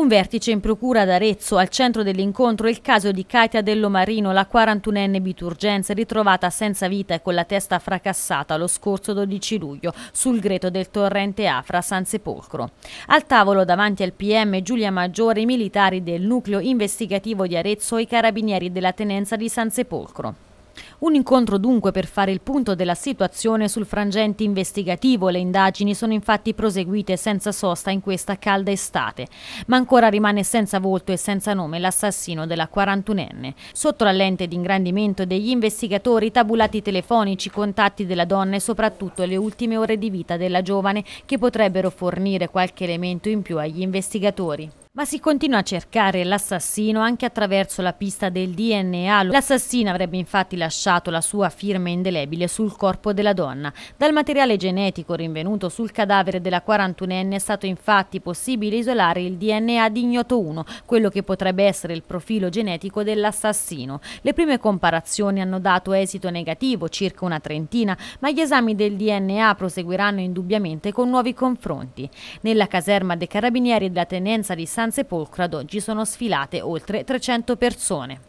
Un vertice in procura ad Arezzo, al centro dell'incontro il caso di Katia Dello Marino, la 41enne biturgenza ritrovata senza vita e con la testa fracassata lo scorso 12 luglio sul greto del torrente Afra San Sepolcro. Al tavolo davanti al PM Giulia Maggiore, i militari del nucleo investigativo di Arezzo e i carabinieri della tenenza di San Sepolcro. Un incontro dunque per fare il punto della situazione sul frangente investigativo. Le indagini sono infatti proseguite senza sosta in questa calda estate, ma ancora rimane senza volto e senza nome l'assassino della 41enne. Sotto la lente di ingrandimento degli investigatori, tabulati telefonici, contatti della donna e soprattutto le ultime ore di vita della giovane che potrebbero fornire qualche elemento in più agli investigatori. Ma si continua a cercare l'assassino anche attraverso la pista del DNA. L'assassino avrebbe infatti lasciato la sua firma indelebile sul corpo della donna. Dal materiale genetico rinvenuto sul cadavere della 41enne è stato infatti possibile isolare il DNA di ignoto 1, quello che potrebbe essere il profilo genetico dell'assassino. Le prime comparazioni hanno dato esito negativo, circa una trentina, ma gli esami del DNA proseguiranno indubbiamente con nuovi confronti. Nella caserma dei carabinieri della tenenza di San San Sepolcro ad oggi sono sfilate oltre 300 persone.